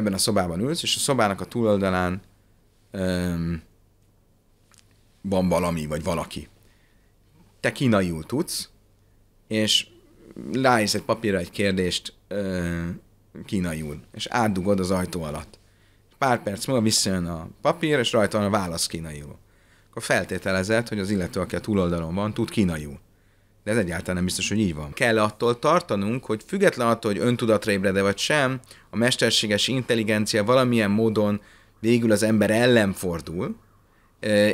ebben a szobában ülsz, és a szobának a túloldalán öm, van valami, vagy valaki. Te kínaiul tudsz, és ráírsz egy papírra egy kérdést ö, kínaiul, és átdugod az ajtó alatt. Pár perc múlva visszajön a papír, és rajta van a válasz kínaiul. Akkor feltételezed, hogy az illető, aki a túloldalon van, tud kínaiul. De ez egyáltalán nem biztos, hogy így van. Kell attól tartanunk, hogy független attól, hogy öntudatra ébred-e vagy sem, a mesterséges intelligencia valamilyen módon végül az ember ellen fordul,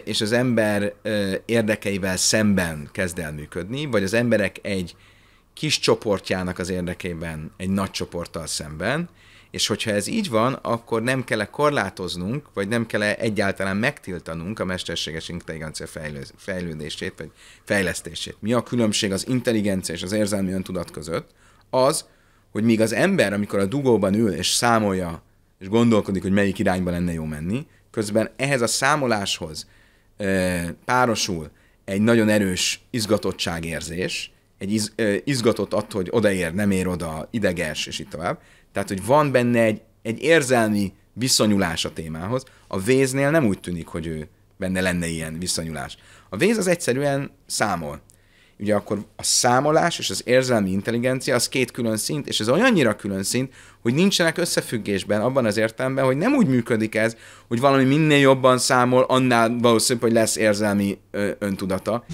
és az ember érdekeivel szemben kezd el működni, vagy az emberek egy kis csoportjának az érdekében egy nagy csoporttal szemben, és hogyha ez így van, akkor nem kell -e korlátoznunk, vagy nem kell -e egyáltalán megtiltanunk a mesterséges intelligencia fejlődését, vagy fejlesztését. Mi a különbség az intelligencia és az érzelmi öntudat között? Az, hogy míg az ember, amikor a dugóban ül és számolja, és gondolkodik, hogy melyik irányba lenne jó menni, közben ehhez a számoláshoz párosul egy nagyon erős izgatottságérzés, egy iz, izgatott attól, hogy odaér, nem ér oda, ideges, és így tovább. Tehát, hogy van benne egy, egy érzelmi viszonyulás a témához. A véznél nem úgy tűnik, hogy ő benne lenne ilyen viszonyulás. A véz az egyszerűen számol. Ugye akkor a számolás és az érzelmi intelligencia az két külön szint, és ez olyannyira külön szint, hogy nincsenek összefüggésben abban az értelemben, hogy nem úgy működik ez, hogy valami minél jobban számol, annál valószínűbb, hogy lesz érzelmi ö, öntudata.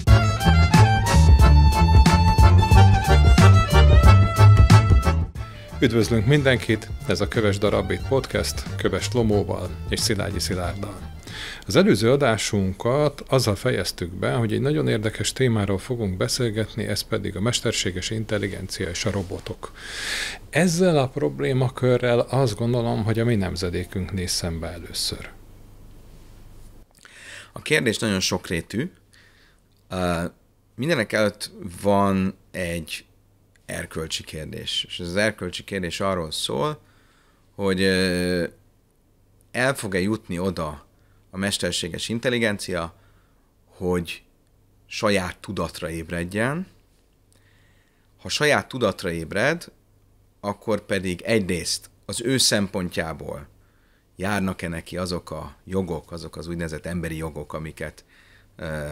Üdvözlünk mindenkit, ez a Köves Darabit Podcast, Köves Lomóval és Szilágyi Szilárddal. Az előző adásunkat azzal fejeztük be, hogy egy nagyon érdekes témáról fogunk beszélgetni, ez pedig a mesterséges intelligencia és a robotok. Ezzel a problémakörrel azt gondolom, hogy a mi nemzedékünk néz szembe először. A kérdés nagyon sokrétű. Uh, mindenek előtt van egy erkölcsi kérdés. És ez az erkölcsi kérdés arról szól, hogy el fog-e jutni oda a mesterséges intelligencia, hogy saját tudatra ébredjen. Ha saját tudatra ébred, akkor pedig egyrészt az ő szempontjából járnak-e neki azok a jogok, azok az úgynevezett emberi jogok, amiket ö,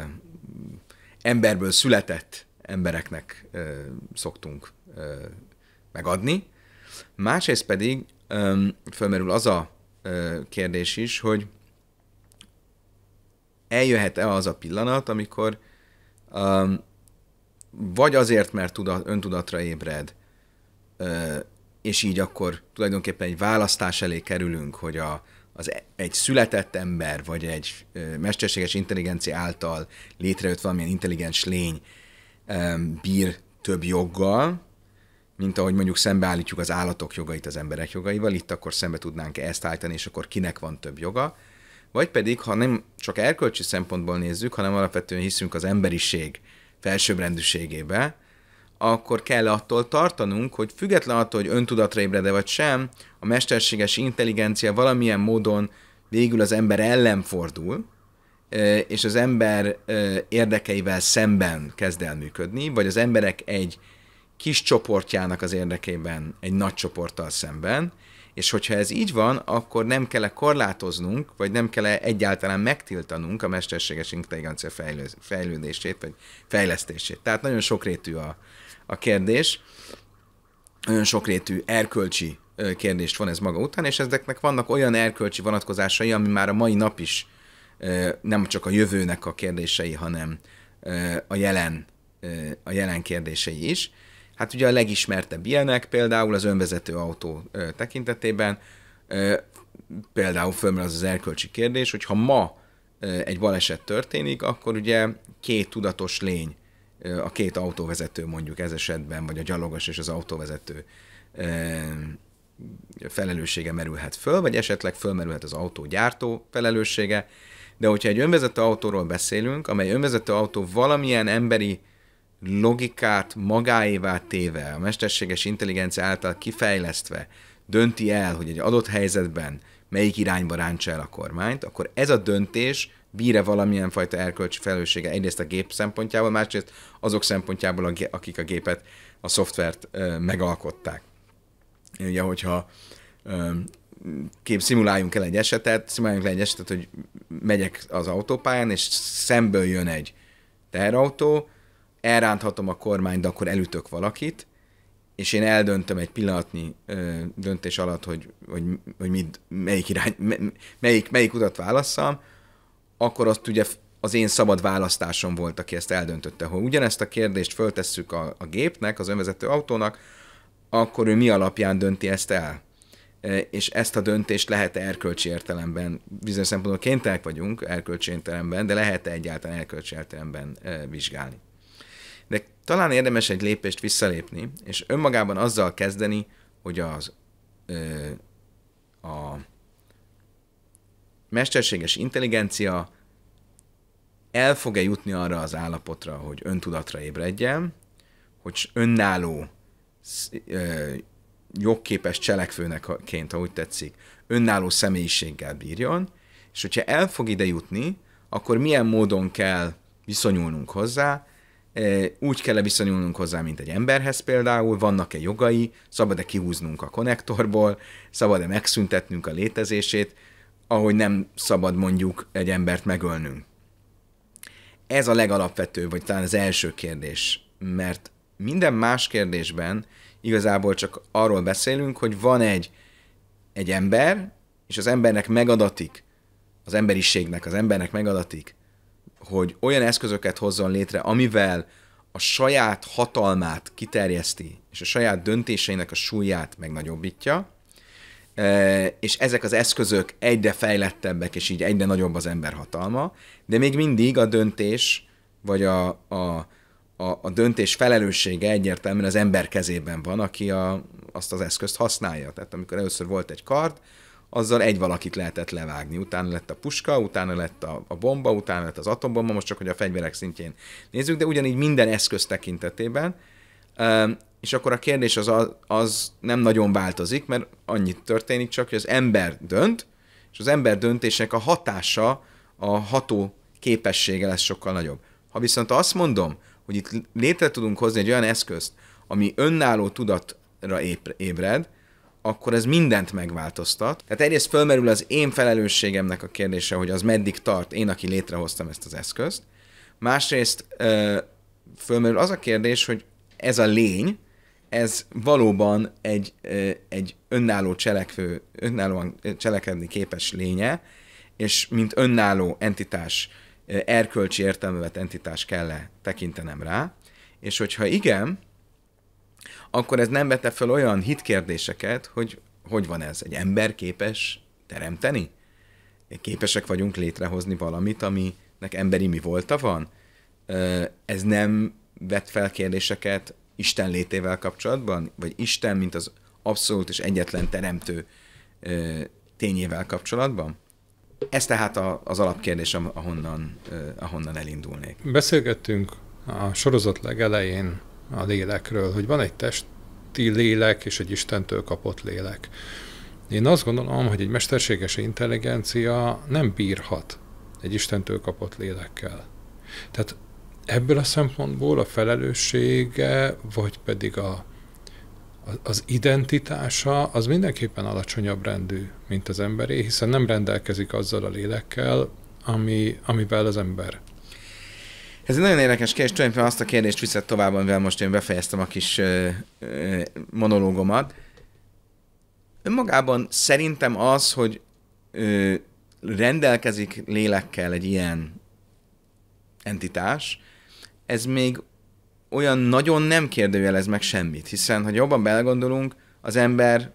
emberből született embereknek szoktunk megadni. Másrészt pedig fölmerül az a kérdés is, hogy eljöhet-e az a pillanat, amikor vagy azért, mert tudat, öntudatra ébred, és így akkor tulajdonképpen egy választás elé kerülünk, hogy a, az e, egy született ember, vagy egy mesterséges intelligencia által létrejött valamilyen intelligens lény bír több joggal, mint ahogy mondjuk szembeállítjuk az állatok jogait az emberek jogaival, itt akkor szembe tudnánk ezt állítani, és akkor kinek van több joga, vagy pedig, ha nem csak erkölcsi szempontból nézzük, hanem alapvetően hiszünk az emberiség felsőbbrendűségébe, akkor kell attól tartanunk, hogy független attól, hogy öntudatra ébred vagy sem, a mesterséges intelligencia valamilyen módon végül az ember ellen fordul, és az ember érdekeivel szemben kezd el működni, vagy az emberek egy kis csoportjának az érdekében egy nagy csoporttal szemben, és hogyha ez így van, akkor nem kell korlátoznunk, vagy nem kell egyáltalán megtiltanunk a mesterséges intelligencia fejlődését, vagy fejlesztését. Tehát nagyon sokrétű a, a kérdés, nagyon sokrétű erkölcsi kérdést van ez maga után, és ezeknek vannak olyan erkölcsi vonatkozásai, ami már a mai nap is nem csak a jövőnek a kérdései, hanem a jelen, a jelen kérdései is. Hát ugye a legismertebb ilyenek például az önvezető autó tekintetében, például fölmer az az erkölcsi kérdés, hogy ha ma egy baleset történik, akkor ugye két tudatos lény, a két autóvezető mondjuk ez esetben, vagy a gyalogos és az autóvezető felelőssége merülhet föl, vagy esetleg fölmerülhet az autógyártó felelőssége, de hogyha egy önvezető autóról beszélünk, amely önvezető autó valamilyen emberi logikát magáévá téve, a mesterséges intelligencia által kifejlesztve dönti el, hogy egy adott helyzetben melyik irányba ráncsa el a kormányt, akkor ez a döntés bír-e valamilyen fajta erkölcsi felelőssége egyrészt a gép szempontjából, másrészt azok szempontjából, akik a gépet, a szoftvert megalkották. Ugye, hogyha kép, szimuláljunk el egy esetet, szimuláljunk le egy esetet, hogy megyek az autópályán, és szemből jön egy teherautó, elránthatom a kormányt, de akkor elütök valakit, és én eldöntöm egy pillanatnyi ö, döntés alatt, hogy, hogy, hogy mit, melyik, irány, melyik, melyik utat válasszam, akkor azt ugye az én szabad választásom volt, aki ezt eldöntötte. Ha ugyanezt a kérdést föltesszük a, a gépnek, az önvezető autónak, akkor ő mi alapján dönti ezt el? és ezt a döntést lehet erkölcsi értelemben, bizonyos szempontból kénytelenek vagyunk erkölcsi értelemben, de lehet -e egyáltalán erkölcsi értelemben vizsgálni. De talán érdemes egy lépést visszalépni, és önmagában azzal kezdeni, hogy az a mesterséges intelligencia el fog-e jutni arra az állapotra, hogy öntudatra ébredjen, hogy önálló jogképes cselekvőnekként, ahogy úgy tetszik, önálló személyiséggel bírjon, és hogyha el fog ide jutni, akkor milyen módon kell viszonyulnunk hozzá, e, úgy kell -e viszonyulnunk hozzá, mint egy emberhez például, vannak-e jogai, szabad-e kihúznunk a konnektorból, szabad-e megszüntetnünk a létezését, ahogy nem szabad mondjuk egy embert megölnünk. Ez a legalapvetőbb, vagy talán az első kérdés, mert minden más kérdésben Igazából csak arról beszélünk, hogy van egy, egy ember, és az embernek megadatik, az emberiségnek, az embernek megadatik, hogy olyan eszközöket hozzon létre, amivel a saját hatalmát kiterjeszti, és a saját döntéseinek a súlyát megnagyobbítja, és ezek az eszközök egyre fejlettebbek, és így egyre nagyobb az ember hatalma, de még mindig a döntés, vagy a, a a, a döntés felelőssége egyértelműen az ember kezében van, aki a, azt az eszközt használja. Tehát amikor először volt egy kard, azzal egy valakit lehetett levágni. Utána lett a puska, utána lett a, a bomba, utána lett az atombomba, most csak hogy a fegyverek szintjén nézzük, de ugyanígy minden eszköz tekintetében. És akkor a kérdés az, az nem nagyon változik, mert annyit történik csak, hogy az ember dönt, és az ember döntések a hatása, a ható képessége lesz sokkal nagyobb. Ha viszont azt mondom, hogy itt létre tudunk hozni egy olyan eszközt, ami önálló tudatra ébred, akkor ez mindent megváltoztat. Tehát egyrészt fölmerül az én felelősségemnek a kérdése, hogy az meddig tart én, aki létrehoztam ezt az eszközt. Másrészt fölmerül az a kérdés, hogy ez a lény, ez valóban egy, egy önálló cselekvő, önállóan cselekedni képes lénye, és mint önálló entitás erkölcsi értelmevet entitás kell-e tekintenem rá, és hogyha igen, akkor ez nem vette fel olyan hitkérdéseket, hogy hogy van ez, egy ember képes teremteni? Képesek vagyunk létrehozni valamit, aminek emberi mi volta van? Ez nem vet fel kérdéseket Isten létével kapcsolatban, vagy Isten, mint az abszolút és egyetlen teremtő tényével kapcsolatban? Ez tehát a, az alapkérdés, ahonnan, ahonnan elindulnék. Beszélgettünk a sorozat legelején a lélekről, hogy van egy testi lélek és egy Istentől kapott lélek. Én azt gondolom, hogy egy mesterséges intelligencia nem bírhat egy Istentől kapott lélekkel. Tehát ebből a szempontból a felelőssége, vagy pedig a az identitása az mindenképpen alacsonyabb rendű, mint az emberé, hiszen nem rendelkezik azzal a lélekkel, ami, amivel az ember. Ez egy nagyon érdekes kérdés, tulajdonképpen azt a kérdést viszed tovább, amivel most én befejeztem a kis ö, ö, monológomat. Önmagában szerintem az, hogy ö, rendelkezik lélekkel egy ilyen entitás, ez még olyan nagyon nem kérdőjelez meg semmit, hiszen ha jobban belegondolunk, az ember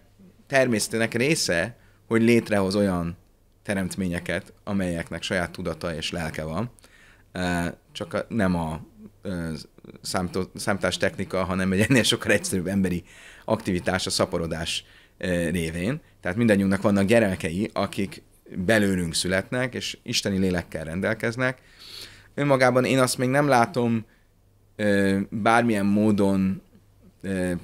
természetének része, hogy létrehoz olyan teremtményeket, amelyeknek saját tudata és lelke van, csak nem a számítás technika, hanem egy ennél sokkal egyszerűbb emberi aktivitás, a szaporodás révén. Tehát mindannyiunknak vannak gyermekei, akik belőlünk születnek, és isteni lélekkel rendelkeznek. Önmagában én azt még nem látom bármilyen módon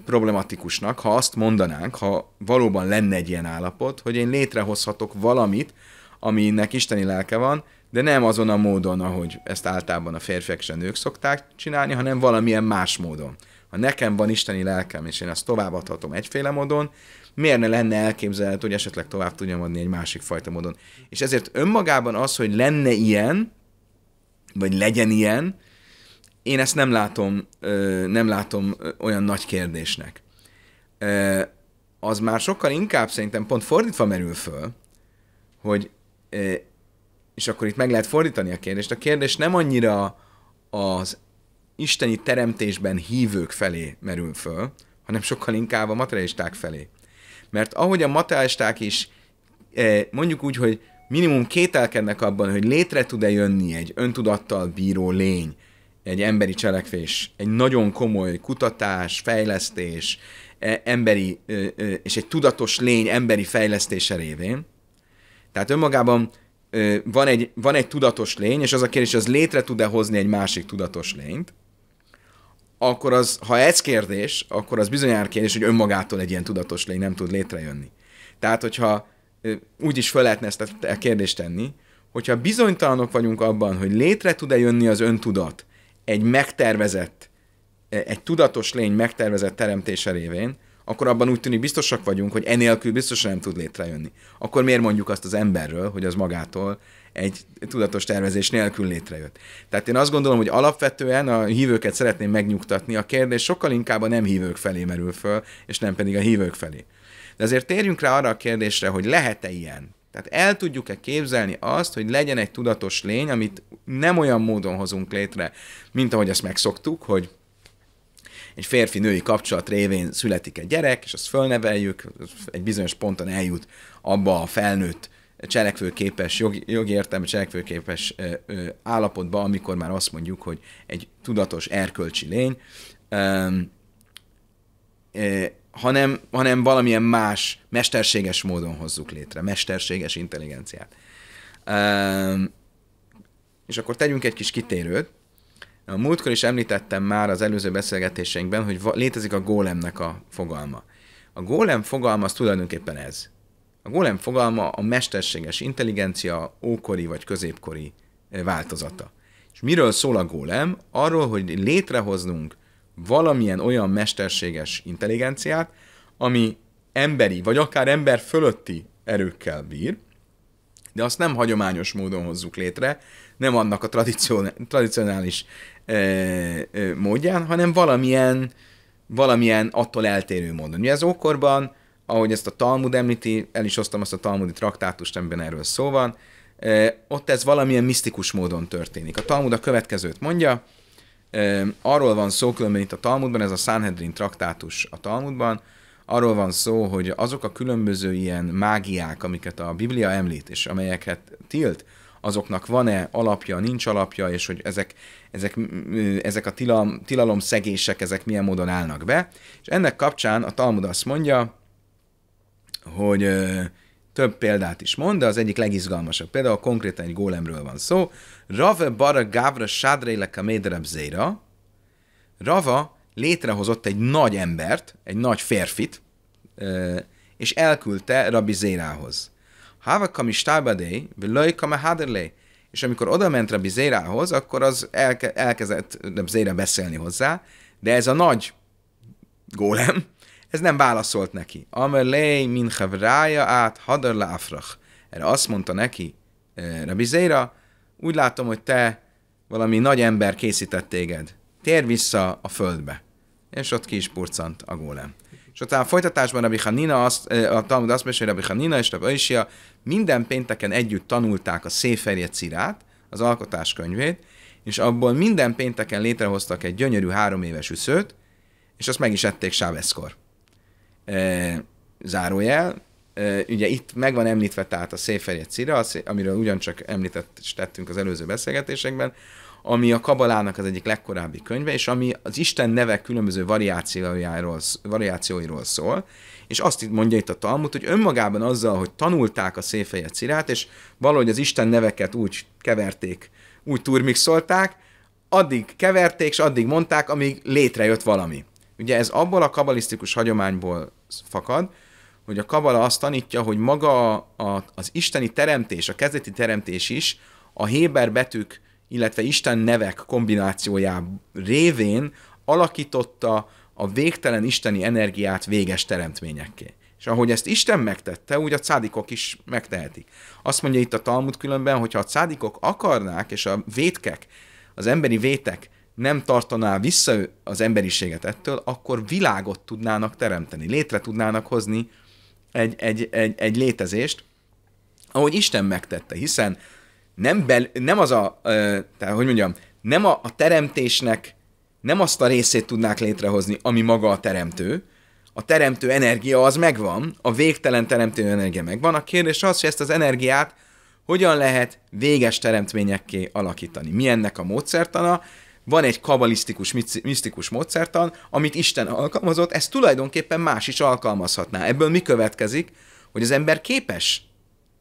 problematikusnak, ha azt mondanánk, ha valóban lenne egy ilyen állapot, hogy én létrehozhatok valamit, aminek isteni lelke van, de nem azon a módon, ahogy ezt általában a férfiak és a nők szokták csinálni, hanem valamilyen más módon. Ha nekem van isteni lelkem, és én azt továbbadhatom egyféle módon, miért ne lenne elképzelhető, hogy esetleg tovább tudjam adni egy másik fajta módon. És ezért önmagában az, hogy lenne ilyen, vagy legyen ilyen, én ezt nem látom, nem látom olyan nagy kérdésnek. Az már sokkal inkább szerintem pont fordítva merül föl, hogy és akkor itt meg lehet fordítani a kérdést. A kérdés nem annyira az isteni teremtésben hívők felé merül föl, hanem sokkal inkább a materialisták felé. Mert ahogy a materialisták is mondjuk úgy, hogy minimum kételkednek abban, hogy létre tud-e jönni egy öntudattal bíró lény, egy emberi cselekvés, egy nagyon komoly kutatás, fejlesztés, e, emberi, és egy tudatos lény emberi fejlesztése révén. Tehát önmagában van egy, van egy tudatos lény, és az a kérdés, az létre tud-e hozni egy másik tudatos lényt, akkor az, ha ez kérdés, akkor az bizonyára kérdés, hogy önmagától egy ilyen tudatos lény nem tud létrejönni. Tehát, hogyha úgy is fel lehetne ezt a kérdést tenni, hogyha bizonytalanok vagyunk abban, hogy létre tud-e jönni az öntudat, egy megtervezett, e, egy tudatos lény megtervezett teremtése révén, akkor abban úgy tűnik biztosak vagyunk, hogy enélkül biztosan nem tud létrejönni. Akkor miért mondjuk azt az emberről, hogy az magától egy tudatos tervezés nélkül létrejött. Tehát én azt gondolom, hogy alapvetően a hívőket szeretném megnyugtatni, a kérdés sokkal inkább a nem hívők felé merül föl, és nem pedig a hívők felé. De azért térjünk rá arra a kérdésre, hogy lehet-e ilyen. Tehát el tudjuk-e képzelni azt, hogy legyen egy tudatos lény, amit nem olyan módon hozunk létre, mint ahogy ezt megszoktuk, hogy egy férfi-női kapcsolat révén születik egy gyerek, és azt fölneveljük, egy bizonyos ponton eljut abba a felnőtt cselekvőképes, jogi, jogi értelme cselekvőképes ö, ö, állapotba, amikor már azt mondjuk, hogy egy tudatos erkölcsi lény, ö, hanem, hanem valamilyen más, mesterséges módon hozzuk létre, mesterséges intelligenciát. Ehm, és akkor tegyünk egy kis kitérőt. A múltkor is említettem már az előző beszélgetéseinkben, hogy létezik a gólemnek a fogalma. A gólem fogalma az tulajdonképpen ez. A gólem fogalma a mesterséges intelligencia ókori vagy középkori eh, változata. És miről szól a gólem? Arról, hogy létrehoznunk valamilyen olyan mesterséges intelligenciát, ami emberi, vagy akár ember fölötti erőkkel bír, de azt nem hagyományos módon hozzuk létre, nem annak a tradicionális ö, eh, ö, eh, módján, hanem valamilyen, valamilyen attól eltérő módon. Ugye ez ókorban, ahogy ezt a Talmud említi, el is hoztam azt a Talmudi traktátust, amiben erről szó van, ö, eh, ott ez valamilyen misztikus módon történik. A Talmud a következőt mondja, Arról van szó különben itt a Talmudban, ez a Sanhedrin traktátus a Talmudban, arról van szó, hogy azok a különböző ilyen mágiák, amiket a Biblia említ, és amelyeket tilt, azoknak van-e alapja, nincs alapja, és hogy ezek, ezek, ezek a tilalom, tilalom szegések, ezek milyen módon állnak be. És ennek kapcsán a Talmud azt mondja, hogy több példát is mond, de az egyik legizgalmasabb például konkrétan egy gólemről van szó. Rave bara gávra sádreile kamédrab zéra. Rava létrehozott egy nagy embert, egy nagy férfit, és elküldte Rabbi Zérához. Hava is tábadé, vilajkam háderlé. És amikor oda ment Rabbi Zérához, akkor az elke, elkezdett Rabbi Zéra beszélni hozzá, de ez a nagy gólem, ez nem válaszolt neki. Amelej min havrája át hadar láfrach. Erre azt mondta neki eh, Rabbi Zéra, úgy látom, hogy te valami nagy ember készített téged. Tér vissza a földbe. És ott ki is purcant a gólem. És utána a folytatásban Rabbi Hanina, azt, eh, a Talmud azt mesél, Rabbi Hanina és Rabbi Isia minden pénteken együtt tanulták a Széferje Cirát, az könyvét, és abból minden pénteken létrehoztak egy gyönyörű három éves üszőt, és azt meg is ették sáveszkor e, zárójel, e, ugye itt meg van említve tehát a széferje cira, amiről ugyancsak említett tettünk az előző beszélgetésekben, ami a Kabalának az egyik legkorábbi könyve, és ami az Isten nevek különböző variációiról, variációiról szól, és azt itt mondja itt a Talmud, hogy önmagában azzal, hogy tanulták a széfeje cirát, és valahogy az Isten neveket úgy keverték, úgy turmixolták, addig keverték, és addig mondták, amíg létrejött valami. Ugye ez abból a kabalisztikus hagyományból fakad, hogy a kabala azt tanítja, hogy maga a, az isteni teremtés, a kezdeti teremtés is a héber betűk, illetve Isten nevek kombinációjá révén alakította a végtelen isteni energiát véges teremtményekké. És ahogy ezt Isten megtette, úgy a cádikok is megtehetik. Azt mondja itt a Talmud különben, hogyha a cádikok akarnák, és a vétkek, az emberi vétek nem tartaná vissza az emberiséget ettől, akkor világot tudnának teremteni, létre tudnának hozni egy, egy, egy, egy létezést, ahogy Isten megtette, hiszen nem, bel, nem az a, tehát hogy mondjam, nem a, a teremtésnek nem azt a részét tudnák létrehozni, ami maga a teremtő, a teremtő energia az megvan, a végtelen teremtő energia megvan, a kérdés az, hogy ezt az energiát hogyan lehet véges teremtményekké alakítani. Mi ennek a módszertana? van egy kabalisztikus, misztikus módszertan, amit Isten alkalmazott, ezt tulajdonképpen más is alkalmazhatná. Ebből mi következik? Hogy az ember képes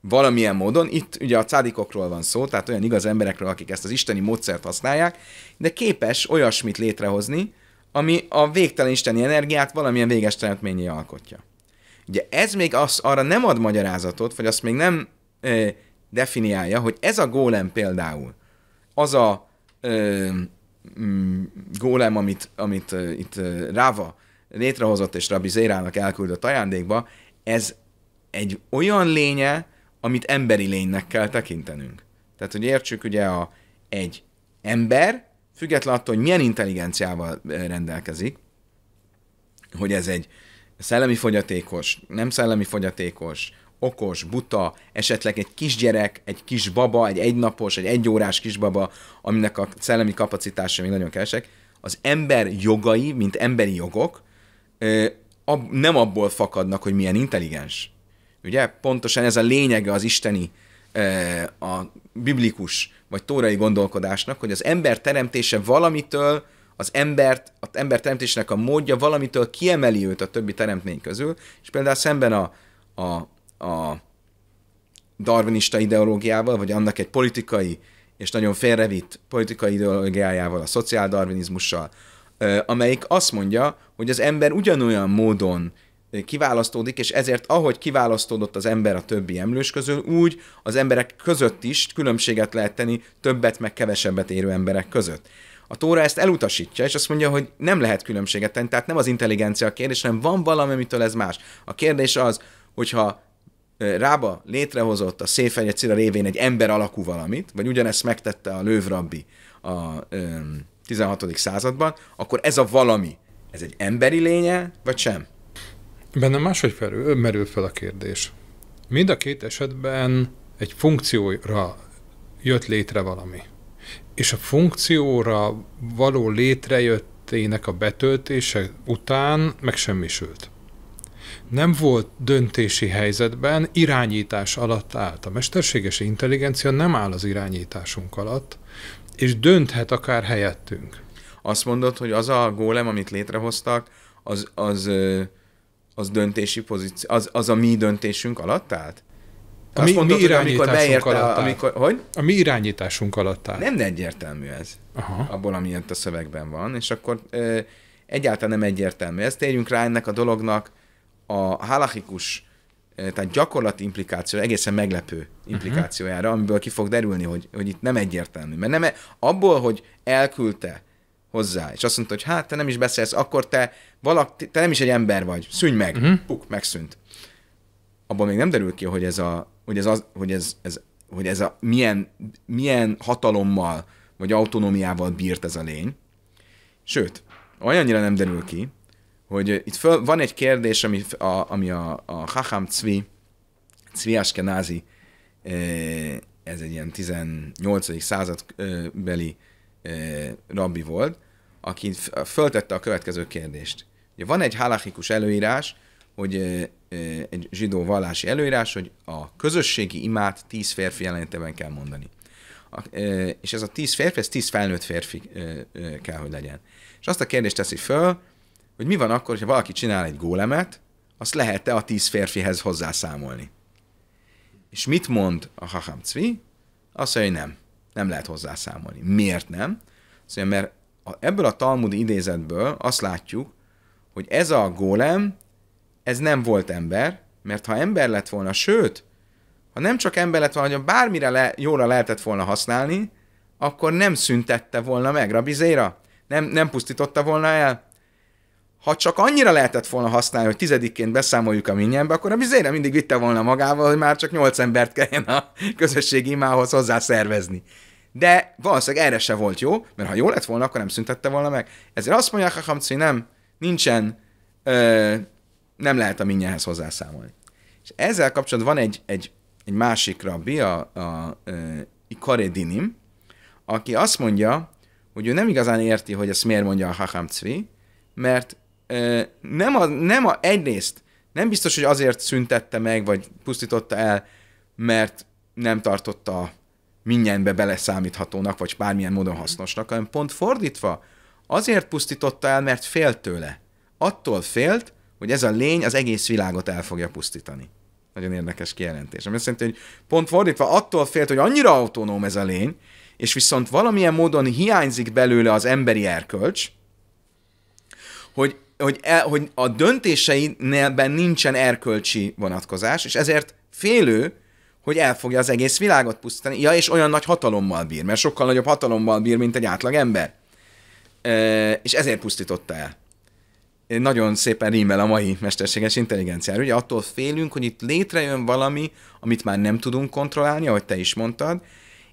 valamilyen módon, itt ugye a cádikokról van szó, tehát olyan igaz emberekről, akik ezt az isteni módszert használják, de képes olyasmit létrehozni, ami a végtelen isteni energiát valamilyen véges teremtményé alkotja. Ugye ez még az, arra nem ad magyarázatot, vagy azt még nem ö, eh, definiálja, hogy ez a gólem például, az a ö, mm, gólem, amit, amit uh, itt uh, Ráva létrehozott és Rabbi Zérának elküldött ajándékba, ez egy olyan lénye, amit emberi lénynek kell tekintenünk. Tehát, hogy értsük, ugye a, egy ember, független attól, hogy milyen intelligenciával rendelkezik, hogy ez egy szellemi fogyatékos, nem szellemi fogyatékos, okos, buta, esetleg egy kisgyerek, egy kisbaba, egy egynapos, egy egyórás kisbaba, aminek a szellemi kapacitása még nagyon kevesek, az ember jogai, mint emberi jogok, nem abból fakadnak, hogy milyen intelligens. Ugye? Pontosan ez a lényege az isteni, a biblikus vagy tórai gondolkodásnak, hogy az ember teremtése valamitől, az embert, az ember teremtésnek a módja valamitől kiemeli őt a többi teremtmény közül, és például szemben a, a a darwinista ideológiával, vagy annak egy politikai és nagyon félrevitt politikai ideológiájával, a szociáldarvinizmussal, amelyik azt mondja, hogy az ember ugyanolyan módon kiválasztódik, és ezért ahogy kiválasztódott az ember a többi emlős közül, úgy az emberek között is különbséget lehet tenni többet meg kevesebbet érő emberek között. A Tóra ezt elutasítja, és azt mondja, hogy nem lehet különbséget tenni, tehát nem az intelligencia a kérdés, hanem van valami, amitől ez más. A kérdés az, hogyha Rába létrehozott a széfenye Cira révén egy ember alakú valamit, vagy ugyanezt megtette a lővrabbi a 16. században, akkor ez a valami, ez egy emberi lénye, vagy sem? Bennem máshogy felül, merül fel a kérdés. Mind a két esetben egy funkcióra jött létre valami. És a funkcióra való létrejöttének a betöltése után megsemmisült nem volt döntési helyzetben, irányítás alatt állt. A mesterséges intelligencia nem áll az irányításunk alatt, és dönthet akár helyettünk. Azt mondod, hogy az a gólem, amit létrehoztak, az, az, az döntési pozíció, az, az a mi döntésünk alatt állt? A mi, mondod, mi hogy amikor alatt áll. amikor, hogy? A mi irányításunk alatt áll. Nem egyértelmű ez, Aha. abból, amilyen a szövegben van, és akkor ö, egyáltalán nem egyértelmű. Ezt térjünk rá ennek a dolognak a halachikus, eh, tehát gyakorlat implikáció egészen meglepő implikációjára, uh-huh. amiből ki fog derülni, hogy, hogy itt nem egyértelmű. Mert nem, e- abból, hogy elküldte hozzá, és azt mondta, hogy hát te nem is beszélsz, akkor te, valak, te nem is egy ember vagy, szűnj meg, uh-huh. puk, megszűnt. Abban még nem derül ki, hogy ez a, hogy ez, az, hogy ez, ez, hogy ez a milyen, milyen hatalommal vagy autonómiával bírt ez a lény. Sőt, olyannyira nem derül ki, hogy itt föl, van egy kérdés, ami a, ami a, a Hacham Cvi, Cvi Askenázi, ez egy ilyen 18. századbeli rabbi volt, aki föltette a következő kérdést. Ugye van egy halachikus előírás, hogy egy zsidó vallási előírás, hogy a közösségi imát tíz férfi jelenetében kell mondani. És ez a tíz férfi, ez tíz felnőtt férfi kell, hogy legyen. És azt a kérdést teszi föl, hogy mi van akkor, ha valaki csinál egy gólemet, azt lehet-e a tíz férfihez hozzászámolni. És mit mond a Hacham Cvi? Azt mondja, hogy nem. Nem lehet hozzászámolni. Miért nem? Azt mondja, mert ebből a Talmud idézetből azt látjuk, hogy ez a gólem, ez nem volt ember, mert ha ember lett volna, sőt, ha nem csak ember lett volna, hanem bármire le, jóra lehetett volna használni, akkor nem szüntette volna meg Rabizéra, nem, nem pusztította volna el ha csak annyira lehetett volna használni, hogy tizedikként beszámoljuk a minyámba, akkor a bizére mindig vitte volna magával, hogy már csak nyolc embert kelljen a közösségi imához hozzá szervezni. De valószínűleg erre se volt jó, mert ha jó lett volna, akkor nem szüntette volna meg. Ezért azt mondják, ha hogy nem, nincsen, ö, nem lehet a minyához hozzászámolni. És ezzel kapcsolatban van egy, egy, egy másik rabbi, a, a ö, Ikarédinim, aki azt mondja, hogy ő nem igazán érti, hogy ezt miért mondja a Hacham Cvi, mert nem a, nem a, egyrészt nem biztos, hogy azért szüntette meg, vagy pusztította el, mert nem tartotta mindenbe beleszámíthatónak, vagy bármilyen módon hasznosnak, hanem pont fordítva, azért pusztította el, mert félt tőle. Attól félt, hogy ez a lény az egész világot el fogja pusztítani. Nagyon érdekes kijelentés. Ami azt jelenti, hogy pont fordítva, attól félt, hogy annyira autonóm ez a lény, és viszont valamilyen módon hiányzik belőle az emberi erkölcs, hogy hogy, el, hogy a döntéseinben nincsen erkölcsi vonatkozás, és ezért félő, hogy elfogja az egész világot pusztítani. Ja, és olyan nagy hatalommal bír, mert sokkal nagyobb hatalommal bír, mint egy átlag ember. E, és ezért pusztította el. Nagyon szépen rímel a mai mesterséges intelligenciára. Ugye attól félünk, hogy itt létrejön valami, amit már nem tudunk kontrollálni, ahogy te is mondtad,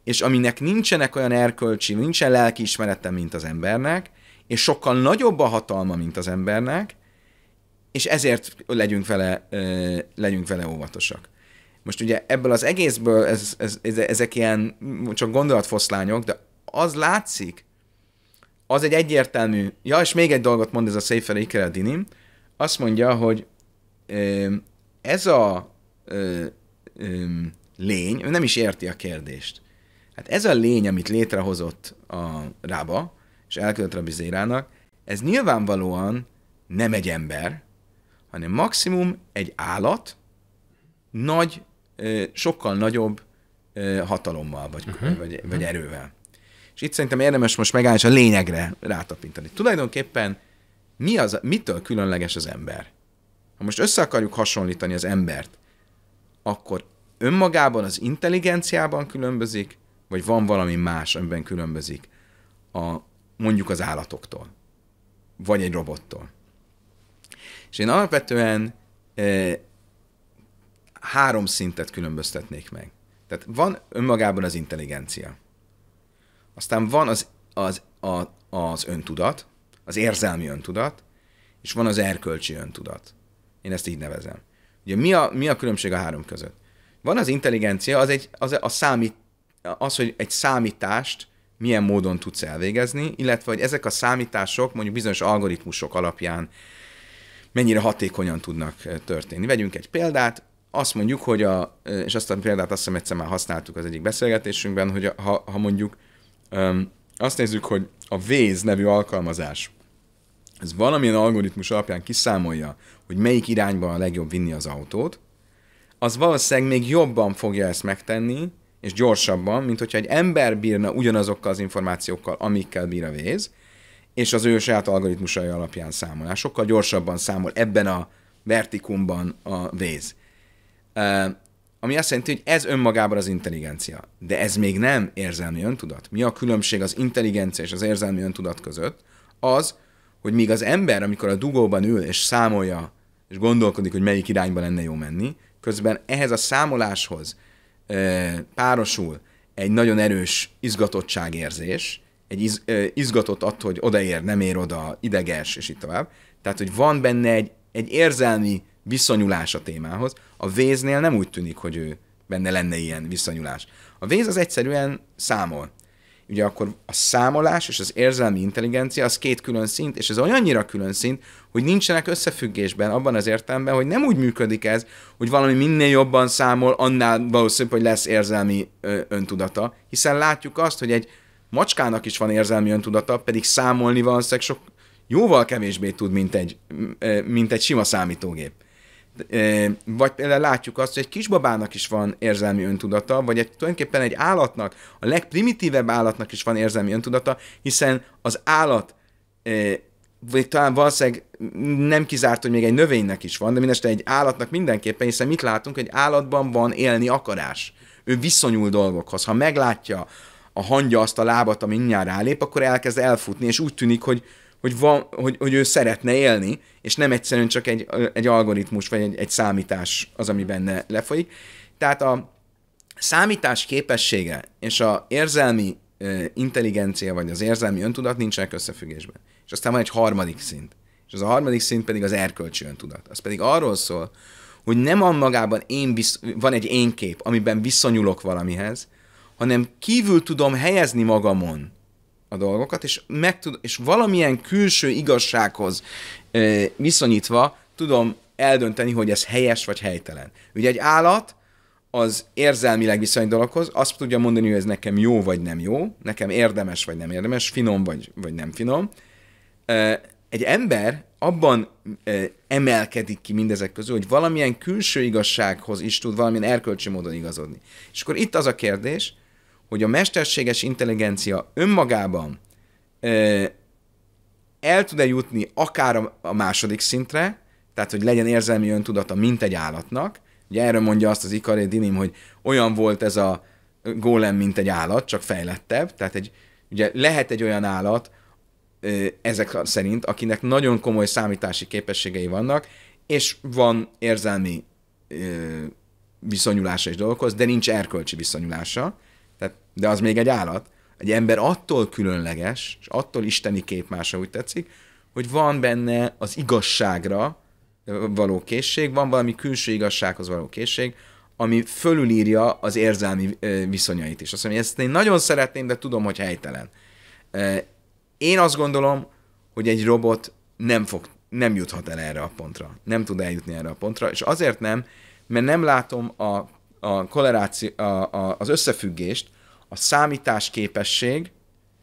és aminek nincsenek olyan erkölcsi, nincsen lelkiismerete, mint az embernek, és sokkal nagyobb a hatalma, mint az embernek, és ezért legyünk vele, legyünk vele óvatosak. Most ugye ebből az egészből ez, ez, ez, ezek ilyen csak gondolatfoszlányok, de az látszik, az egy egyértelmű, ja, és még egy dolgot mond ez a Sefer Ikra Dinim, azt mondja, hogy ez a lény, nem is érti a kérdést. Hát ez a lény, amit létrehozott a rába, és elküldött Rabbi Zérának, ez nyilvánvalóan nem egy ember, hanem maximum egy állat, nagy, sokkal nagyobb hatalommal, vagy, uh-huh. vagy, vagy mhm. erővel. És itt szerintem érdemes most megállni, és a lényegre rátapintani. Tulajdonképpen mi az, mitől különleges az ember? Ha most össze akarjuk hasonlítani az embert, akkor önmagában az intelligenciában különbözik, vagy van valami más, amiben különbözik? A mondjuk az állatoktól, vagy egy robottól. És én alapvetően e, három szintet különböztetnék meg. Tehát van önmagában az intelligencia. Aztán van az, az, a, az öntudat, az érzelmi öntudat, és van az erkölcsi öntudat. Én ezt így nevezem. Ugye mi a, mi a különbség a három között? Van az intelligencia, az, egy, az a számít, az, hogy egy számítást milyen módon tudsz elvégezni, illetve hogy ezek a számítások mondjuk bizonyos algoritmusok alapján mennyire hatékonyan tudnak történni. Vegyünk egy példát, azt mondjuk, hogy a, és azt a példát azt hiszem egyszer már használtuk az egyik beszélgetésünkben, hogy ha, ha mondjuk azt nézzük, hogy a Véz nevű alkalmazás, ez valamilyen algoritmus alapján kiszámolja, hogy melyik irányba a legjobb vinni az autót, az valószínűleg még jobban fogja ezt megtenni, és gyorsabban, mint hogyha egy ember bírna ugyanazokkal az információkkal, amikkel bír a véz, és az ő saját algoritmusai alapján számol. Hát sokkal gyorsabban számol ebben a vertikumban a véz. Uh, ami azt jelenti, hogy ez önmagában az intelligencia. De ez még nem érzelmi öntudat. Mi a különbség az intelligencia és az érzelmi öntudat között? Az, hogy míg az ember, amikor a dugóban ül és számolja, és gondolkodik, hogy melyik irányba lenne jó menni, közben ehhez a számoláshoz, párosul egy nagyon erős izgatottságérzés, egy iz, izgatott attól, hogy odaér, nem ér oda, ideges, és így tovább. Tehát, hogy van benne egy, egy érzelmi viszonyulás a témához. A véznél nem úgy tűnik, hogy ő benne lenne ilyen viszonyulás. A véz az egyszerűen számol ugye akkor a számolás és az érzelmi intelligencia az két külön szint, és ez olyannyira külön szint, hogy nincsenek összefüggésben abban az értelemben, hogy nem úgy működik ez, hogy valami minél jobban számol, annál valószínűbb, hogy lesz érzelmi ö, öntudata, hiszen látjuk azt, hogy egy macskának is van érzelmi öntudata, pedig számolni valószínűleg sok jóval kevésbé tud, mint egy, mint egy sima számítógép. Vagy például látjuk azt, hogy egy kisbabának is van érzelmi öntudata, vagy egy, tulajdonképpen egy állatnak, a legprimitívebb állatnak is van érzelmi öntudata, hiszen az állat vagy talán valószínűleg nem kizárt, hogy még egy növénynek is van, de mindeste egy állatnak mindenképpen, hiszen mit látunk, hogy állatban van élni akarás. Ő viszonyul dolgokhoz. Ha meglátja a hangya azt a lábat, ami nyár rálép, akkor elkezd elfutni, és úgy tűnik, hogy, hogy, van, hogy, hogy ő szeretne élni, és nem egyszerűen csak egy, egy algoritmus vagy egy, egy számítás az, ami benne lefolyik. Tehát a számítás képessége és a érzelmi intelligencia vagy az érzelmi öntudat nincsenek összefüggésben. És aztán van egy harmadik szint. És az a harmadik szint pedig az erkölcsi öntudat. Az pedig arról szól, hogy nem magában én visz... van egy én kép, amiben viszonyulok valamihez, hanem kívül tudom helyezni magamon a dolgokat, és, meg tud, és valamilyen külső igazsághoz ö, viszonyítva tudom eldönteni, hogy ez helyes vagy helytelen. Ugye egy állat az érzelmileg viszony dologhoz, azt tudja mondani, hogy ez nekem jó vagy nem jó, nekem érdemes vagy nem érdemes, finom vagy, vagy nem finom. Egy ember abban emelkedik ki mindezek közül, hogy valamilyen külső igazsághoz is tud valamilyen erkölcsi módon igazodni. És akkor itt az a kérdés, hogy a mesterséges intelligencia önmagában ö, el tud-e jutni akár a, a második szintre, tehát hogy legyen érzelmi öntudata, mint egy állatnak. Ugye erről mondja azt az Ikaré Dinim, hogy olyan volt ez a gólem, mint egy állat, csak fejlettebb. Tehát egy, ugye lehet egy olyan állat, ezek szerint, akinek nagyon komoly számítási képességei vannak, és van érzelmi ö, viszonyulása és dolgokhoz, de nincs erkölcsi viszonyulása de az még egy állat. Egy ember attól különleges, és attól isteni képmása ahogy tetszik, hogy van benne az igazságra való készség, van valami külső igazsághoz való készség, ami fölülírja az érzelmi viszonyait is. Azt mondja, ezt én nagyon szeretném, de tudom, hogy helytelen. Én azt gondolom, hogy egy robot nem fog, nem juthat el erre a pontra. Nem tud eljutni erre a pontra, és azért nem, mert nem látom a, a, a, a az összefüggést a számításképesség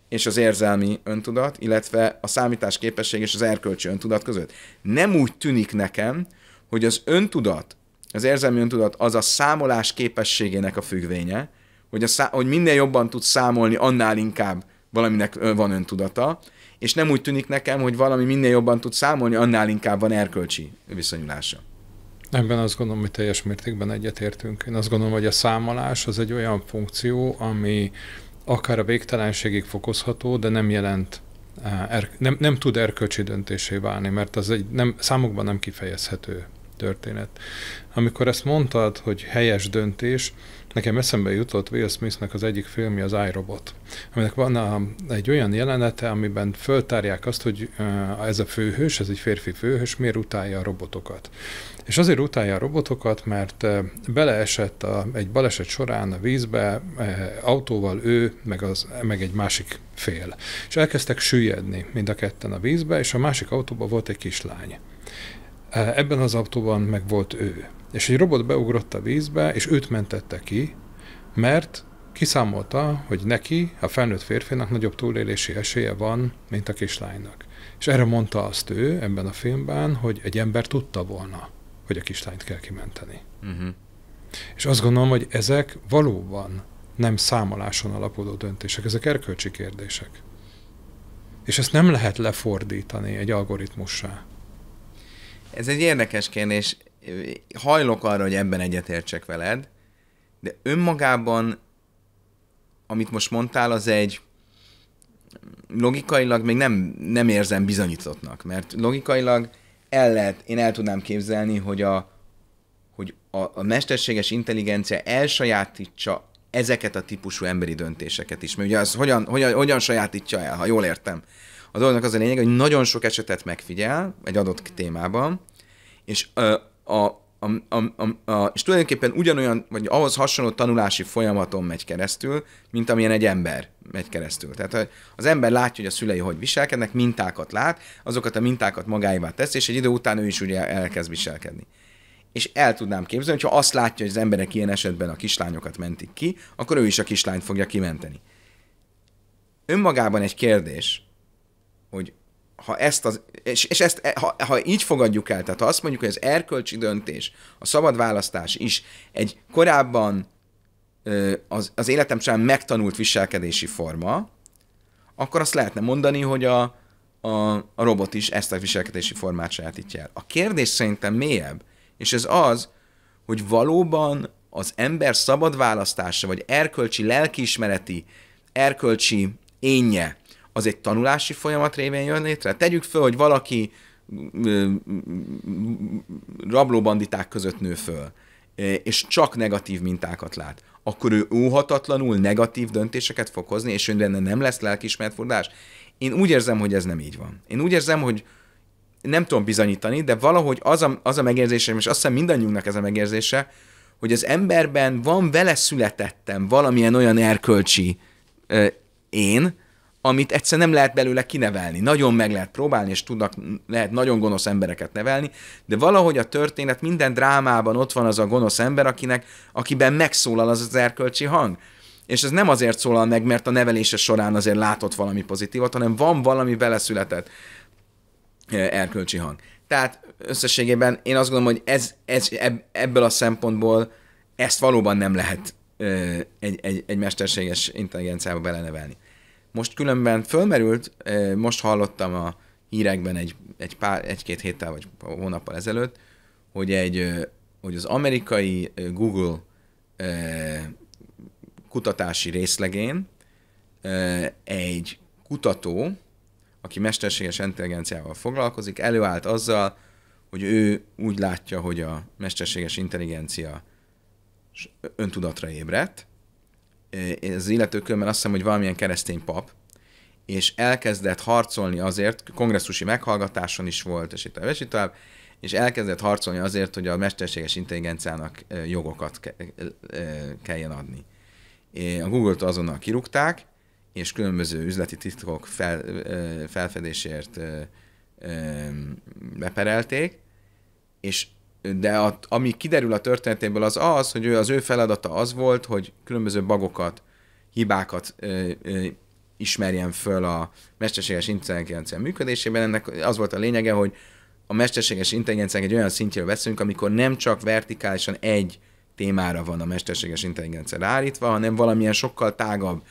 és az érzelmi öntudat, illetve a számításképesség és az erkölcsi öntudat között. Nem úgy tűnik nekem, hogy az öntudat, az érzelmi öntudat az a számolás képességének a függvénye, hogy, a szá- hogy minél jobban tud számolni, annál inkább valaminek van öntudata, és nem úgy tűnik nekem, hogy valami minél jobban tud számolni, annál inkább van erkölcsi viszonyulása. Ebben azt gondolom, hogy teljes mértékben egyetértünk. Én azt gondolom, hogy a számolás az egy olyan funkció, ami akár a végtelenségig fokozható, de nem jelent eh, er-, nem, nem tud erkölcsi döntésé válni, mert az egy nem, számokban nem kifejezhető történet. Amikor ezt mondtad, hogy helyes döntés, Nekem eszembe jutott Will Smithnek az egyik filmje, az iRobot, aminek van a, egy olyan jelenete, amiben föltárják azt, hogy eh, ez a főhős, ez egy férfi főhős, miért utálja a robotokat. És azért utálja a robotokat, mert eh, beleesett a, egy baleset során a vízbe, eh, autóval ő, meg, az, meg egy másik fél. És elkezdtek süllyedni mind a ketten a vízbe, és a másik autóban volt egy kislány. Ebben az autóban meg volt ő és egy robot beugrott a vízbe, és őt mentette ki, mert kiszámolta, hogy neki, a felnőtt férfinak nagyobb túlélési esélye van, mint a kislánynak. És erre mondta azt ő ebben a filmben, hogy egy ember tudta volna, hogy a kislányt kell kimenteni. Uh-huh. És azt gondolom, hogy ezek valóban nem számoláson alapuló döntések, ezek erkölcsi kérdések. És ezt nem lehet lefordítani egy algoritmussá. Ez egy érdekes kérdés hajlok arra, hogy ebben egyetértsek veled, de önmagában, amit most mondtál, az egy logikailag még nem, nem érzem bizonyítottnak, mert logikailag el lehet, én el tudnám képzelni, hogy a, hogy a, a mesterséges intelligencia elsajátítsa ezeket a típusú emberi döntéseket is. Mert ugye az hogyan, hogyan, hogyan sajátítja el, ha jól értem. A dolognak az a lényeg, hogy nagyon sok esetet megfigyel egy adott témában, és ö, a a, a, a, a, és tulajdonképpen ugyanolyan, vagy ahhoz hasonló tanulási folyamaton megy keresztül, mint amilyen egy ember megy keresztül. Tehát az ember látja, hogy a szülei hogy viselkednek, mintákat lát, azokat a mintákat magáévá tesz, és egy idő után ő is ugye elkezd viselkedni. És el tudnám képzelni, hogyha azt látja, hogy az emberek ilyen esetben a kislányokat mentik ki, akkor ő is a kislányt fogja kimenteni. Önmagában egy kérdés, hogy ha ezt az, és, és ezt, e, ha, ha így fogadjuk el, tehát ha azt mondjuk, hogy az erkölcsi döntés, a szabad választás is egy korábban az, az életem során megtanult viselkedési forma, akkor azt lehetne mondani, hogy a, a, a robot is ezt a viselkedési formát sajátítja el. A kérdés szerintem mélyebb, és ez az, hogy valóban az ember szabad választása, vagy erkölcsi, lelkiismereti, erkölcsi énje az egy tanulási folyamat révén jön létre? Tegyük föl, hogy valaki rablóbanditák között nő föl, és csak negatív mintákat lát, akkor ő óhatatlanul negatív döntéseket fog hozni, és ő benne nem lesz lelkismeretfordulás. Én úgy érzem, hogy ez nem így van. Én úgy érzem, hogy nem tudom bizonyítani, de valahogy az a, az a megérzésem, és azt hiszem mindannyiunknak ez a megérzése, hogy az emberben van vele születettem valamilyen olyan erkölcsi ö, én, amit egyszer nem lehet belőle kinevelni. Nagyon meg lehet próbálni, és tudnak, lehet nagyon gonosz embereket nevelni, de valahogy a történet minden drámában ott van az a gonosz ember, akinek, akiben megszólal az az erkölcsi hang. És ez nem azért szólal meg, mert a nevelése során azért látott valami pozitívat, hanem van valami beleszületett eh, erkölcsi hang. Tehát összességében én azt gondolom, hogy ez, ez, ebből a szempontból ezt valóban nem lehet eh, egy, egy, egy mesterséges intelligenciába belenevelni. Most különben fölmerült, most hallottam a hírekben egy, egy pár, egy-két héttel vagy hónappal ezelőtt, hogy, egy, hogy az amerikai Google kutatási részlegén egy kutató, aki mesterséges intelligenciával foglalkozik, előállt azzal, hogy ő úgy látja, hogy a mesterséges intelligencia öntudatra ébredt, az illetőkön, mert azt hiszem, hogy valamilyen keresztény pap, és elkezdett harcolni azért, kongresszusi meghallgatáson is volt, és itt és tovább, és elkezdett harcolni azért, hogy a mesterséges intelligenciának jogokat ke- kelljen adni. A Google-t azonnal kirúgták, és különböző üzleti titkok fel, felfedésért beperelték, és de a, ami kiderül a történetéből az az, hogy ő az ő feladata az volt, hogy különböző bagokat, hibákat ö, ö, ismerjen föl a mesterséges intelligencia működésében. Ennek az volt a lényege, hogy a mesterséges intelligencia egy olyan szintjéről beszélünk, amikor nem csak vertikálisan egy témára van a mesterséges intelligencia ráállítva, hanem valamilyen sokkal tágabb.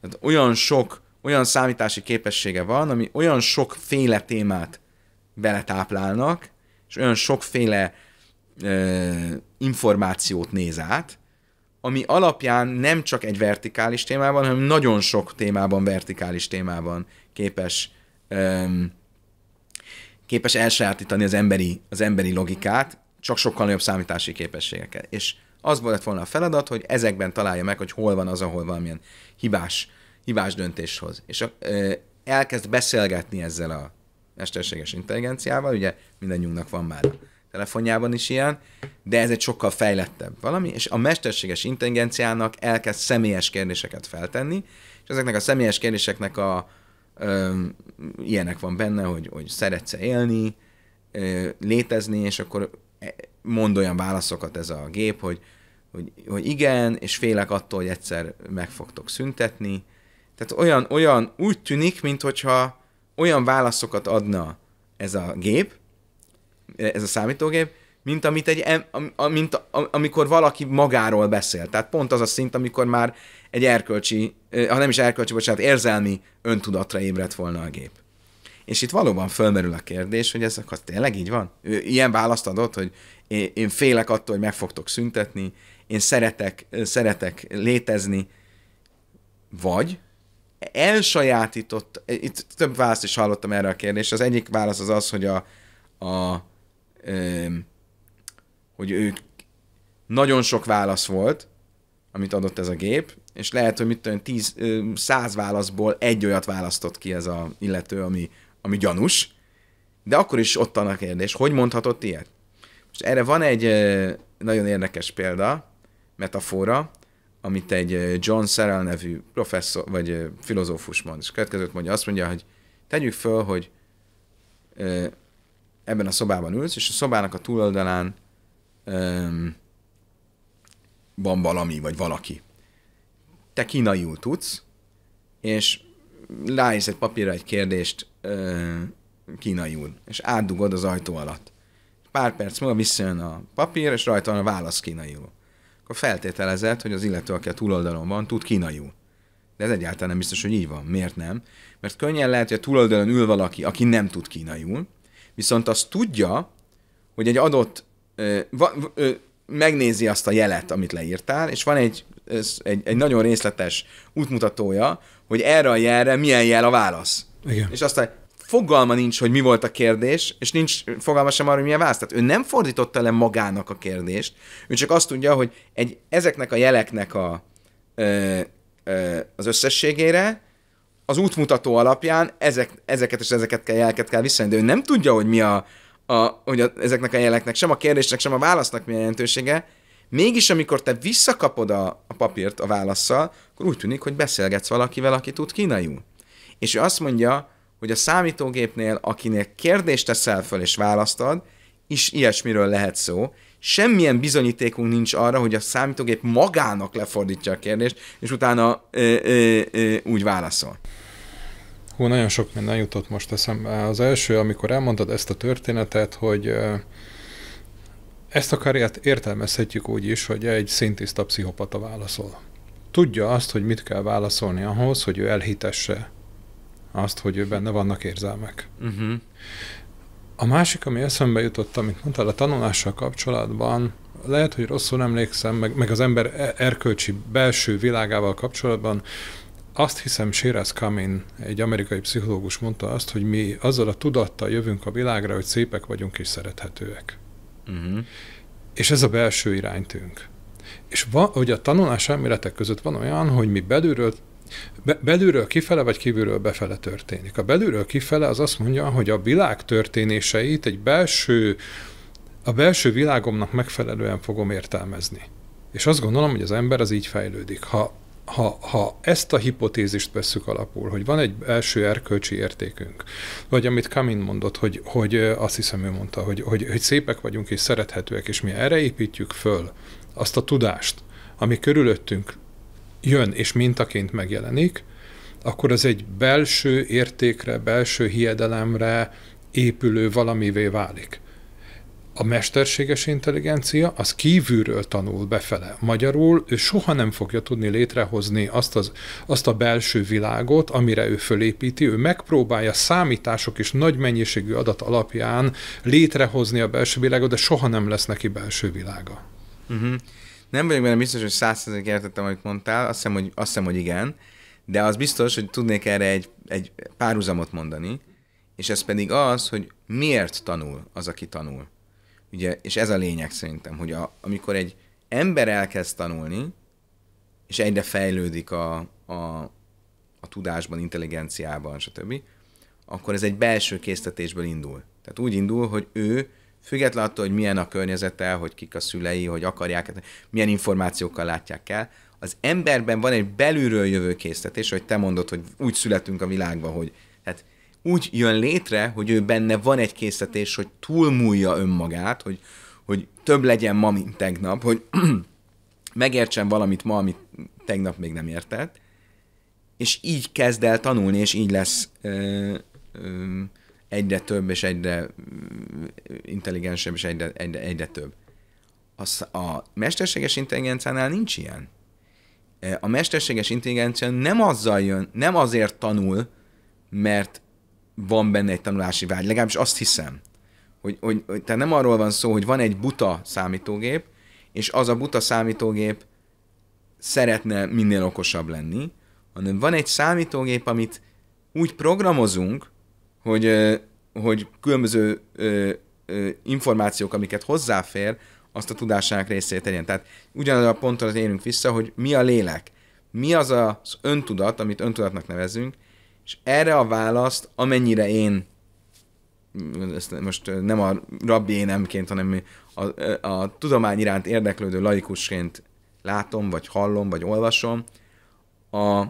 Tehát olyan sok, olyan számítási képessége van, ami olyan sokféle témát beletáplálnak, és olyan sokféle információt néz át, ami alapján nem csak egy vertikális témában, hanem nagyon sok témában, vertikális témában képes um, képes elsajátítani az emberi, az emberi logikát, csak sokkal nagyobb számítási képességekkel. És az volt volna a feladat, hogy ezekben találja meg, hogy hol van az, ahol valamilyen hibás, hibás döntéshoz. És a, ö, elkezd beszélgetni ezzel a mesterséges intelligenciával, ugye mindannyiunknak van már a telefonjában is ilyen, de ez egy sokkal fejlettebb valami, és a mesterséges intelligenciának elkezd személyes kérdéseket feltenni, és ezeknek a személyes kérdéseknek a ö, ilyenek van benne, hogy, hogy szeretsz élni, ö, létezni, és akkor e, mond olyan válaszokat ez a gép, hogy, hogy, hogy igen, és félek attól, hogy egyszer meg fogtok szüntetni. Tehát olyan, olyan úgy tűnik, mintha olyan válaszokat adna ez a gép, ez a számítógép, mint amit egy, am mint amikor valaki magáról beszél. Tehát pont az a szint, amikor már egy erkölcsi, ha nem is erkölcsi, bocsánat, érzelmi öntudatra ébredt volna a gép. És itt valóban fölmerül a kérdés, hogy ez akkor tényleg így van? Ő ilyen választ adott, hogy én félek attól, hogy meg fogtok szüntetni, én szeretek, szeretek létezni, vagy elsajátított, itt több választ is hallottam erre a kérdésre, az egyik válasz az az, hogy a, a hogy ők nagyon sok válasz volt, amit adott ez a gép, és lehet, hogy mit tudom, 10, 100 válaszból egy olyat választott ki ez a illető, ami, ami gyanús, de akkor is ott a kérdés, hogy mondhatott ilyet? Most erre van egy nagyon érdekes példa, metafora, amit egy John Serrell nevű professzor, vagy filozófus mond, és következőt mondja, azt mondja, hogy tegyük föl, hogy ebben a szobában ülsz, és a szobának a túloldalán öm, van valami, vagy valaki. Te kínaiul tudsz, és ráírsz egy papírra egy kérdést öm, kínaiul, és átdugod az ajtó alatt. Pár perc múlva visszajön a papír, és rajta van a válasz kínaiul. Akkor feltételezed, hogy az illető, aki a túloldalon van, tud kínaiul. De ez egyáltalán nem biztos, hogy így van. Miért nem? Mert könnyen lehet, hogy a túloldalon ül valaki, aki nem tud kínaiul, viszont azt tudja, hogy egy adott, ö, va, ö, megnézi azt a jelet, amit leírtál, és van egy, ez, egy, egy nagyon részletes útmutatója, hogy erre a jelre milyen jel a válasz. Igen. És aztán fogalma nincs, hogy mi volt a kérdés, és nincs fogalma sem arra, hogy milyen válasz. Tehát ő nem fordította le magának a kérdést, ő csak azt tudja, hogy egy, ezeknek a jeleknek a, ö, ö, az összességére az útmutató alapján ezek, ezeket és ezeket kell, jeleket kell viszonyítani, de ő nem tudja, hogy mi a, a, hogy a, ezeknek a jeleknek, sem a kérdésnek, sem a válasznak mi a jelentősége, mégis amikor te visszakapod a, a papírt a válaszsal, akkor úgy tűnik, hogy beszélgetsz valakivel, aki tud kínaiul. És ő azt mondja, hogy a számítógépnél, akinél kérdést teszel föl és választad, is ilyesmiről lehet szó, semmilyen bizonyítékunk nincs arra, hogy a számítógép magának lefordítja a kérdést, és utána ö, ö, ö, úgy válaszol. Hú, nagyon sok minden jutott most eszembe. Az első, amikor elmondtad ezt a történetet, hogy ezt a karriát értelmezhetjük úgy is, hogy egy szintiszta pszichopata válaszol. Tudja azt, hogy mit kell válaszolni ahhoz, hogy ő elhitesse azt, hogy ő benne vannak érzelmek. Uh-huh. A másik, ami eszembe jutott, amit mondtál a tanulással kapcsolatban, lehet, hogy rosszul emlékszem, meg, meg az ember e- erkölcsi belső világával kapcsolatban, azt hiszem Shiraz Kamin, egy amerikai pszichológus mondta azt, hogy mi azzal a tudattal jövünk a világra, hogy szépek vagyunk és szerethetőek. Uh-huh. És ez a belső iránytünk. És van, hogy a tanulás elméletek között van olyan, hogy mi belülről be, belülről kifele, vagy kívülről befele történik. A belülről kifele az azt mondja, hogy a világ történéseit egy belső, a belső világomnak megfelelően fogom értelmezni. És azt gondolom, hogy az ember az így fejlődik. Ha, ha, ha ezt a hipotézist veszük alapul, hogy van egy belső erkölcsi értékünk, vagy amit Kamin mondott, hogy, hogy azt hiszem ő mondta, hogy, hogy, hogy szépek vagyunk és szerethetőek, és mi erre építjük föl azt a tudást, ami körülöttünk jön és mintaként megjelenik, akkor az egy belső értékre, belső hiedelemre épülő valamivé válik. A mesterséges intelligencia az kívülről tanul befele. Magyarul ő soha nem fogja tudni létrehozni azt, az, azt a belső világot, amire ő fölépíti. Ő megpróbálja számítások és nagy mennyiségű adat alapján létrehozni a belső világot, de soha nem lesz neki belső világa. Uh-huh. Nem vagyok benne biztos, hogy százszerzék értettem, amit mondtál, azt hiszem, hogy, azt hiszem, hogy igen, de az biztos, hogy tudnék erre egy, egy párhuzamot mondani, és ez pedig az, hogy miért tanul az, aki tanul. Ugye, és ez a lényeg szerintem, hogy a, amikor egy ember elkezd tanulni, és egyre fejlődik a, a, a tudásban, intelligenciában, stb., akkor ez egy belső késztetésből indul. Tehát úgy indul, hogy ő Független attól, hogy milyen a környezete, hogy kik a szülei, hogy akarják, hát milyen információkkal látják el, az emberben van egy belülről jövő késztetés, hogy te mondod, hogy úgy születünk a világba, hogy hát úgy jön létre, hogy ő benne van egy késztetés, hogy túlmúlja önmagát, hogy, hogy több legyen ma, mint tegnap, hogy megértsen valamit ma, amit tegnap még nem értett, és így kezd el tanulni, és így lesz ö, ö, egyre több, és egyre mm, intelligensebb, és egyre, egyre, egyre több. Az, a mesterséges intelligenciánál nincs ilyen. E, a mesterséges intelligencia nem azzal jön, nem azért tanul, mert van benne egy tanulási vágy, legalábbis azt hiszem. Hogy, hogy, hogy, tehát nem arról van szó, hogy van egy buta számítógép, és az a buta számítógép szeretne minél okosabb lenni, hanem van egy számítógép, amit úgy programozunk, hogy, hogy különböző információk, amiket hozzáfér, azt a tudásának részét tegyen. Tehát ugyanaz a az érünk vissza, hogy mi a lélek, mi az az öntudat, amit öntudatnak nevezünk, és erre a választ, amennyire én, ezt most nem a rabbi énemként, hanem a, a tudomány iránt érdeklődő laikusként látom, vagy hallom, vagy olvasom, a,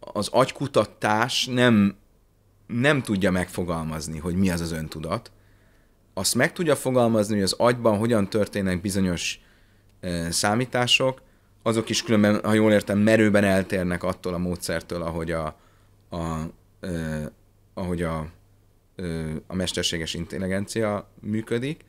az agykutatás nem nem tudja megfogalmazni, hogy mi az az öntudat, azt meg tudja fogalmazni, hogy az agyban hogyan történnek bizonyos e, számítások, azok is különben, ha jól értem, merőben eltérnek attól a módszertől, ahogy a, a, e, ahogy a, e, a mesterséges intelligencia működik,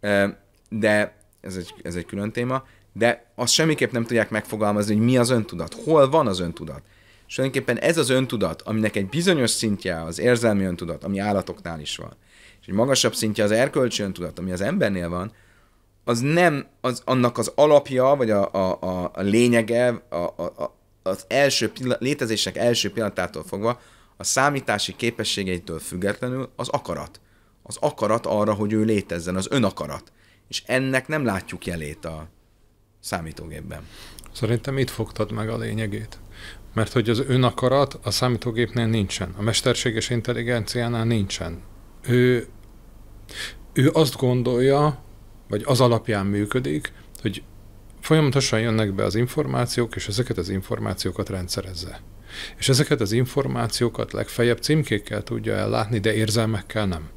e, de ez egy, ez egy külön téma, de azt semmiképp nem tudják megfogalmazni, hogy mi az öntudat, hol van az öntudat. És tulajdonképpen ez az öntudat, aminek egy bizonyos szintje az érzelmi öntudat, ami állatoknál is van, és egy magasabb szintje az erkölcsi öntudat, ami az embernél van, az nem az, annak az alapja, vagy a, a, a, a lényege, a, a, az első pillan- létezések első pillanatától fogva, a számítási képességeitől függetlenül az akarat. Az akarat arra, hogy ő létezzen, az önakarat. És ennek nem látjuk jelét a számítógépben. Szerintem itt fogtad meg a lényegét. Mert hogy az önakarat a számítógépnél nincsen, a mesterséges intelligenciánál nincsen. Ő, ő azt gondolja, vagy az alapján működik, hogy folyamatosan jönnek be az információk, és ezeket az információkat rendszerezze. És ezeket az információkat legfeljebb címkékkel tudja ellátni, de érzelmekkel nem.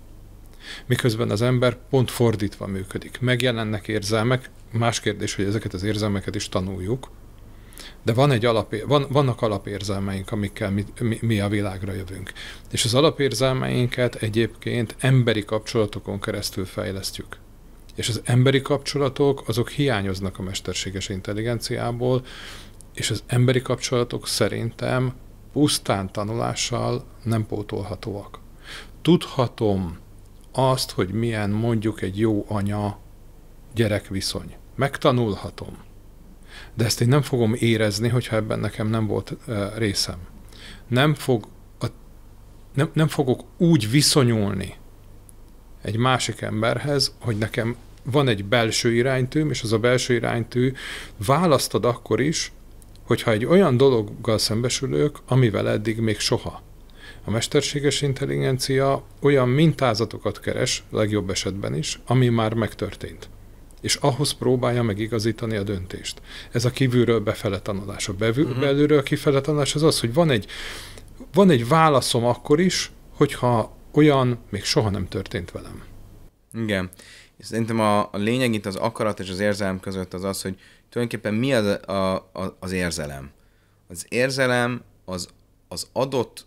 Miközben az ember pont fordítva működik. Megjelennek érzelmek, más kérdés, hogy ezeket az érzelmeket is tanuljuk, de van egy alapé- van, vannak alapérzelmeink, amikkel mi, mi, mi a világra jövünk. És az alapérzelmeinket egyébként emberi kapcsolatokon keresztül fejlesztjük. És az emberi kapcsolatok, azok hiányoznak a mesterséges intelligenciából, és az emberi kapcsolatok szerintem pusztán tanulással nem pótolhatóak. Tudhatom azt, hogy milyen mondjuk egy jó anya gyerekviszony. Megtanulhatom de ezt én nem fogom érezni, hogyha ebben nekem nem volt részem. Nem, fog a, nem, nem fogok úgy viszonyulni egy másik emberhez, hogy nekem van egy belső iránytűm, és az a belső iránytű választod akkor is, hogyha egy olyan dologgal szembesülök, amivel eddig még soha. A mesterséges intelligencia olyan mintázatokat keres, legjobb esetben is, ami már megtörtént és ahhoz próbálja megigazítani a döntést. Ez a kívülről befele tanulás. A bevül, uh-huh. Mhm. belülről kifele tanulás az az, hogy van egy, van egy válaszom akkor is, hogyha olyan még soha nem történt velem. Igen. Szerintem a, a lényeg itt az akarat és az érzelem között az az, hogy tulajdonképpen mi az a, a, az érzelem. Az érzelem az, az adott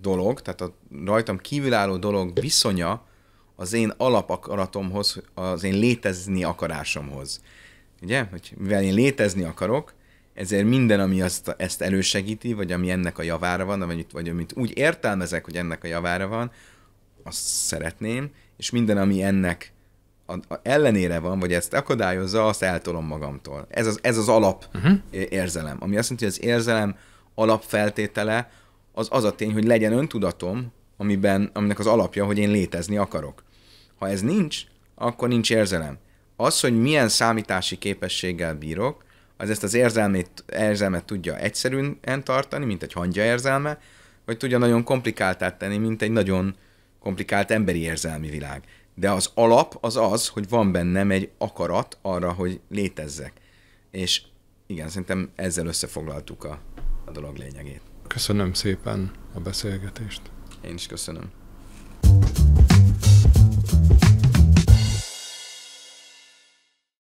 dolog, tehát a rajtam kívülálló dolog viszonya az én alapakaratomhoz, az én létezni akarásomhoz. Ugye? Hogy mivel én létezni akarok, ezért minden, ami azt, ezt elősegíti, vagy ami ennek a javára van, vagy, vagy amit úgy értelmezek, hogy ennek a javára van, azt szeretném, és minden, ami ennek a, a ellenére van, vagy ezt akadályozza, azt eltolom magamtól. Ez az, ez az alap uh-huh. érzelem. Ami azt jelenti, hogy az érzelem alapfeltétele az az a tény, hogy legyen öntudatom, amiben, aminek az alapja, hogy én létezni akarok. Ha ez nincs, akkor nincs érzelem. Az, hogy milyen számítási képességgel bírok, az ezt az érzelmét, érzelmet tudja egyszerűen tartani, mint egy hangya érzelme, vagy tudja nagyon komplikáltát tenni, mint egy nagyon komplikált emberi érzelmi világ. De az alap az az, hogy van bennem egy akarat arra, hogy létezzek. És igen, szerintem ezzel összefoglaltuk a, a dolog lényegét. Köszönöm szépen a beszélgetést. Én is köszönöm. thank you